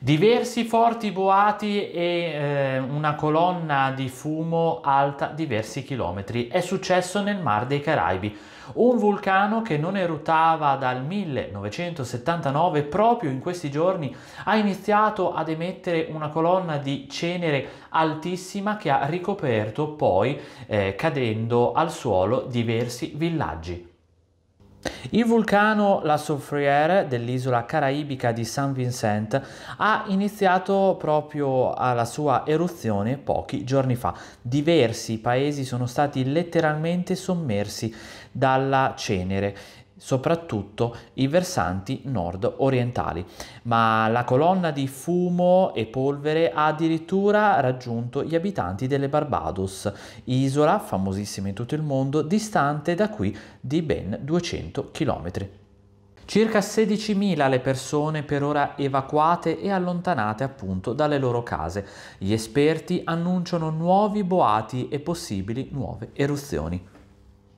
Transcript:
Diversi forti boati e eh, una colonna di fumo alta diversi chilometri. È successo nel Mar dei Caraibi. Un vulcano che non eruttava dal 1979, proprio in questi giorni, ha iniziato ad emettere una colonna di cenere altissima che ha ricoperto poi, eh, cadendo al suolo, diversi villaggi. Il vulcano La Soufrière dell'isola caraibica di Saint Vincent ha iniziato proprio alla sua eruzione pochi giorni fa. Diversi paesi sono stati letteralmente sommersi dalla cenere soprattutto i versanti nord-orientali, ma la colonna di fumo e polvere ha addirittura raggiunto gli abitanti delle Barbados, isola famosissima in tutto il mondo, distante da qui di ben 200 km. Circa 16.000 le persone per ora evacuate e allontanate appunto dalle loro case. Gli esperti annunciano nuovi boati e possibili nuove eruzioni.